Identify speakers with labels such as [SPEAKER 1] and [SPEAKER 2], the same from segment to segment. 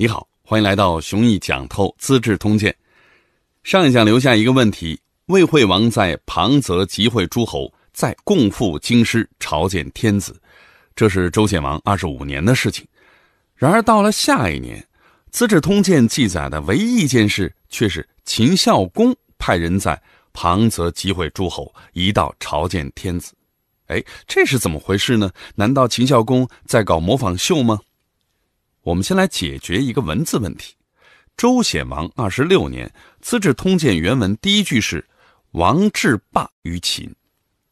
[SPEAKER 1] 你好，欢迎来到《熊毅讲透资治通鉴》。上一讲留下一个问题：魏惠王在庞泽集会诸侯，在共赴京师朝见天子，这是周显王二十五年的事情。然而到了下一年，《资治通鉴》记载的唯一一件事，却是秦孝公派人在庞泽集会诸侯，一道朝见天子。哎，这是怎么回事呢？难道秦孝公在搞模仿秀吗？我们先来解决一个文字问题。周显王二十六年，《资治通鉴》原文第一句是“王制霸于秦”，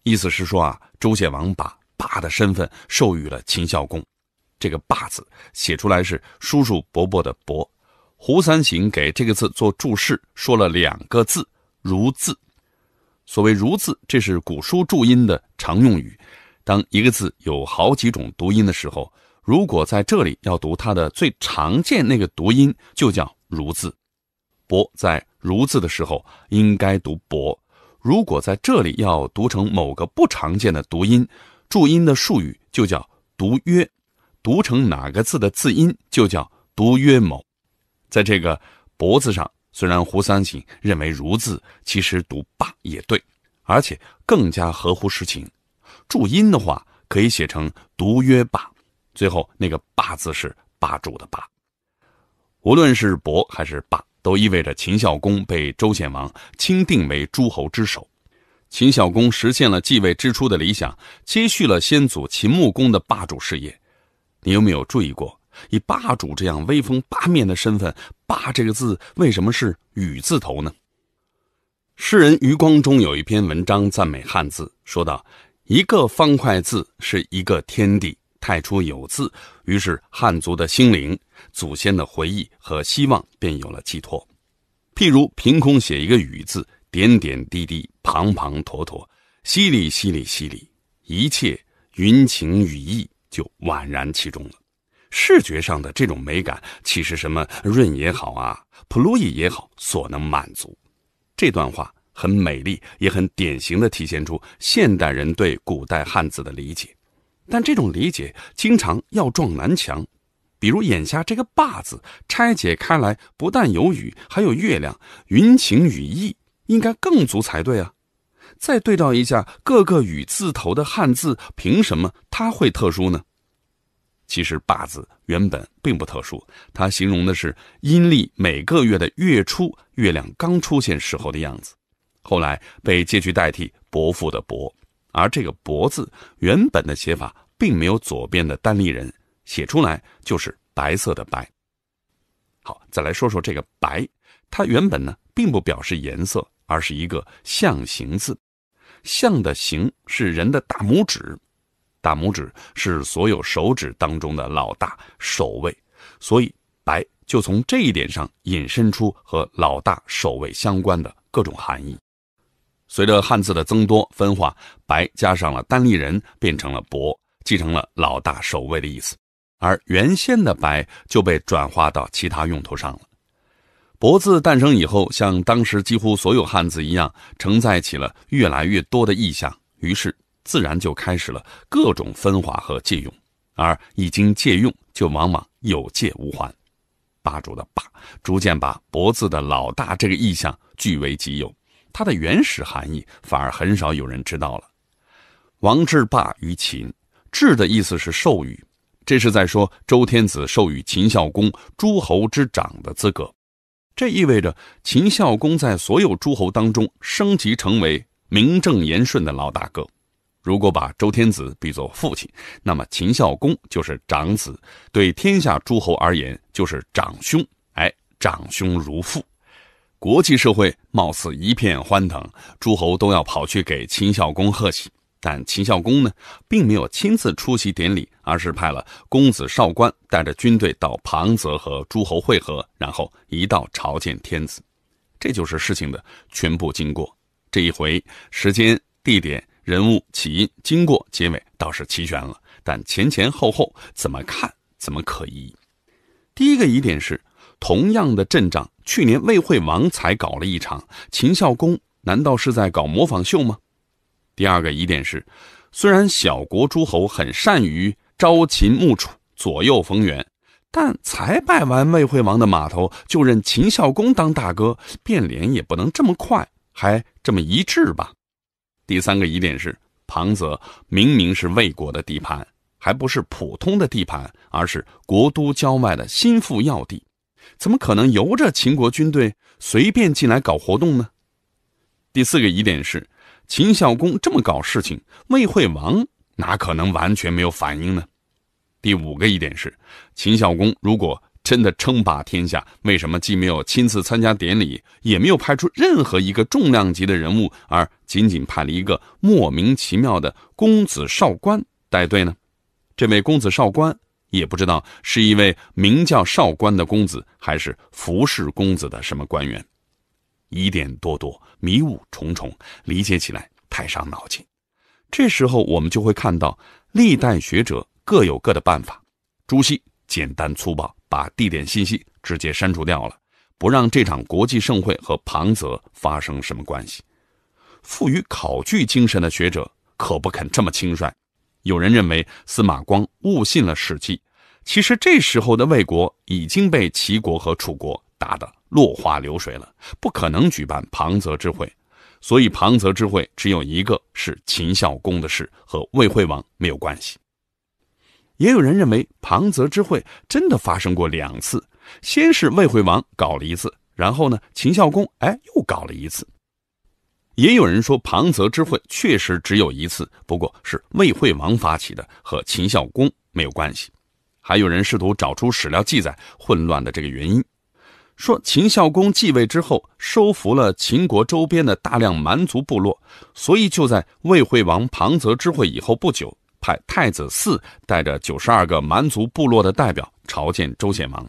[SPEAKER 1] 意思是说啊，周显王把霸的身份授予了秦孝公。这个“霸”字写出来是叔叔伯伯的“伯”。胡三省给这个字做注释，说了两个字：“如字”。所谓“如字”，这是古书注音的常用语。当一个字有好几种读音的时候。如果在这里要读它的最常见那个读音，就叫“如”字，“博”在“如”字的时候应该读“博”。如果在这里要读成某个不常见的读音，注音的术语就叫“读约”，读成哪个字的字音就叫“读约某”。在这个“博”字上，虽然胡三省认为“如”字其实读“霸”也对，而且更加合乎实情。注音的话可以写成“读约霸”。最后那个“霸”字是霸主的“霸”，无论是“伯”还是“霸”，都意味着秦孝公被周显王钦定为诸侯之首。秦孝公实现了继位之初的理想，接续了先祖秦穆公的霸主事业。你有没有注意过，以霸主这样威风八面的身份，“霸”这个字为什么是雨字头呢？诗人余光中有一篇文章赞美汉字，说道：“一个方块字是一个天地。”太初有字，于是汉族的心灵、祖先的回忆和希望便有了寄托。譬如凭空写一个雨字，点点滴滴，滂滂沱沱，淅沥淅沥淅沥，一切云情雨意就宛然其中了。视觉上的这种美感，岂是什么润也好啊，普鲁伊也好所能满足？这段话很美丽，也很典型的体现出现代人对古代汉字的理解。但这种理解经常要撞南墙，比如眼下这个“霸”字拆解开来，不但有雨，还有月亮，云情雨意应该更足才对啊！再对照一下各个雨字头的汉字，凭什么它会特殊呢？其实“霸”字原本并不特殊，它形容的是阴历每个月的月初，月亮刚出现时候的样子，后来被借去代替“伯父”的“伯”。而这个“伯”字原本的写法并没有左边的单立人，写出来就是白色的“白”。好，再来说说这个“白”，它原本呢并不表示颜色，而是一个象形字，“象”的形是人的大拇指，大拇指是所有手指当中的老大、首位，所以“白”就从这一点上引申出和老大、首位相关的各种含义。随着汉字的增多分化，白加上了单立人，变成了“伯”，继承了老大守卫的意思；而原先的“白”就被转化到其他用途上了。“伯”字诞生以后，像当时几乎所有汉字一样，承载起了越来越多的意象，于是自然就开始了各种分化和借用；而一经借用，就往往有借无还。霸主的“霸”逐渐把“伯”字的老大这个意象据为己有。它的原始含义反而很少有人知道了。王制霸于秦，制的意思是授予，这是在说周天子授予秦孝公诸侯之长的资格。这意味着秦孝公在所有诸侯当中升级成为名正言顺的老大哥。如果把周天子比作父亲，那么秦孝公就是长子，对天下诸侯而言就是长兄。哎，长兄如父。国际社会貌似一片欢腾，诸侯都要跑去给秦孝公贺喜，但秦孝公呢，并没有亲自出席典礼，而是派了公子少官带着军队到庞泽和诸侯会合，然后一道朝见天子。这就是事情的全部经过。这一回，时间、地点、人物、起因、经过、结尾倒是齐全了，但前前后后怎么看怎么可疑。第一个疑点是。同样的阵仗，去年魏惠王才搞了一场，秦孝公难道是在搞模仿秀吗？第二个疑点是，虽然小国诸侯很善于朝秦暮楚、左右逢源，但才拜完魏惠王的码头，就认秦孝公当大哥，变脸也不能这么快，还这么一致吧？第三个疑点是，庞泽明明是魏国的地盘，还不是普通的地盘，而是国都郊外的心腹要地。怎么可能由着秦国军队随便进来搞活动呢？第四个疑点是，秦孝公这么搞事情，魏惠王哪可能完全没有反应呢？第五个疑点是，秦孝公如果真的称霸天下，为什么既没有亲自参加典礼，也没有派出任何一个重量级的人物，而仅仅派了一个莫名其妙的公子少官带队呢？这位公子少官。也不知道是一位名叫少官的公子，还是服侍公子的什么官员，疑点多多，迷雾重重，理解起来太伤脑筋。这时候，我们就会看到历代学者各有各的办法。朱熹简单粗暴，把地点信息直接删除掉了，不让这场国际盛会和庞泽发生什么关系。富于考据精神的学者可不肯这么轻率。有人认为司马光误信了《史记》，其实这时候的魏国已经被齐国和楚国打得落花流水了，不可能举办庞泽之会。所以庞泽之会只有一个是秦孝公的事，和魏惠王没有关系。也有人认为庞泽之会真的发生过两次，先是魏惠王搞了一次，然后呢，秦孝公哎又搞了一次。也有人说，庞泽之会确实只有一次，不过是魏惠王发起的，和秦孝公没有关系。还有人试图找出史料记载混乱的这个原因，说秦孝公继位之后收服了秦国周边的大量蛮族部落，所以就在魏惠王庞泽之会以后不久，派太子驷带着九十二个蛮族部落的代表朝见周显王。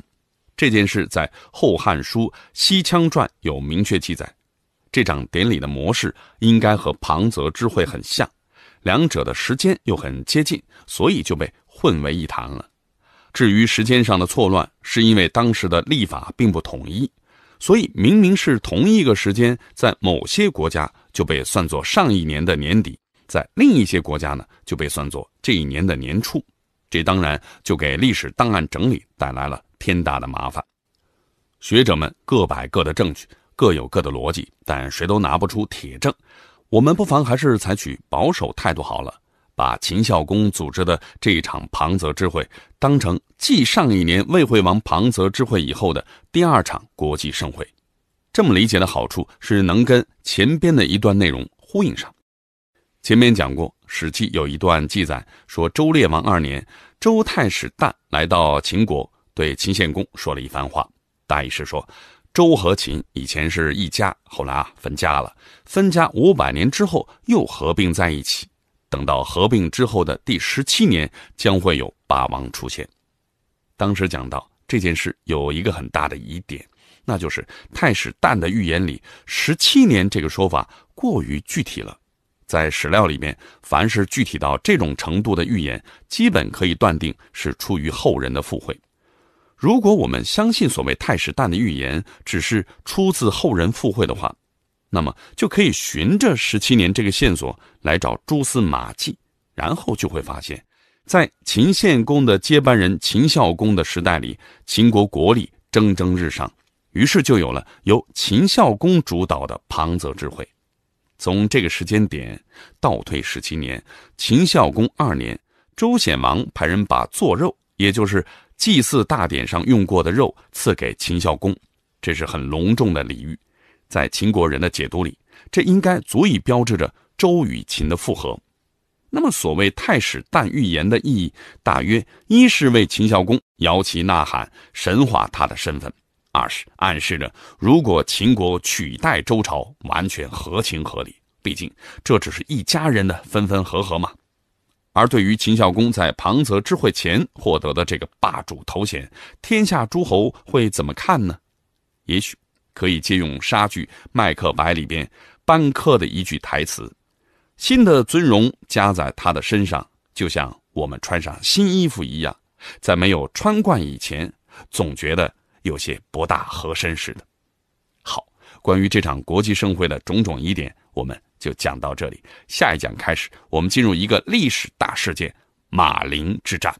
[SPEAKER 1] 这件事在《后汉书·西羌传》有明确记载。这场典礼的模式应该和庞泽之会很像，两者的时间又很接近，所以就被混为一谈了。至于时间上的错乱，是因为当时的历法并不统一，所以明明是同一个时间，在某些国家就被算作上一年的年底，在另一些国家呢就被算作这一年的年初。这当然就给历史档案整理带来了天大的麻烦，学者们各摆各的证据。各有各的逻辑，但谁都拿不出铁证。我们不妨还是采取保守态度好了，把秦孝公组织的这一场庞泽之会，当成继上一年魏惠王庞泽之会以后的第二场国际盛会。这么理解的好处是能跟前边的一段内容呼应上。前面讲过，《史记》有一段记载说，周烈王二年，周太史旦来到秦国，对秦献公说了一番话，大意是说。周和秦以前是一家，后来啊分家了。分家五百年之后又合并在一起。等到合并之后的第十七年，将会有霸王出现。当时讲到这件事，有一个很大的疑点，那就是太史旦的预言里“十七年”这个说法过于具体了。在史料里面，凡是具体到这种程度的预言，基本可以断定是出于后人的附会。如果我们相信所谓太史旦的预言只是出自后人附会的话，那么就可以循着十七年这个线索来找蛛丝马迹，然后就会发现，在秦献公的接班人秦孝公的时代里，秦国国力蒸蒸日上，于是就有了由秦孝公主导的庞泽智慧。从这个时间点倒退十七年，秦孝公二年，周显王派人把做肉，也就是。祭祀大典上用过的肉赐给秦孝公，这是很隆重的礼遇，在秦国人的解读里，这应该足以标志着周与秦的复合。那么，所谓太史旦预言的意义，大约一是为秦孝公摇旗呐喊，神化他的身份；二是暗示着，如果秦国取代周朝，完全合情合理。毕竟，这只是一家人的分分合合嘛。而对于秦孝公在庞泽之会前获得的这个霸主头衔，天下诸侯会怎么看呢？也许可以借用莎剧《麦克白》里边班克的一句台词：“新的尊荣加在他的身上，就像我们穿上新衣服一样，在没有穿惯以前，总觉得有些不大合身似的。”好，关于这场国际盛会的种种疑点。我们就讲到这里，下一讲开始，我们进入一个历史大事件——马陵之战。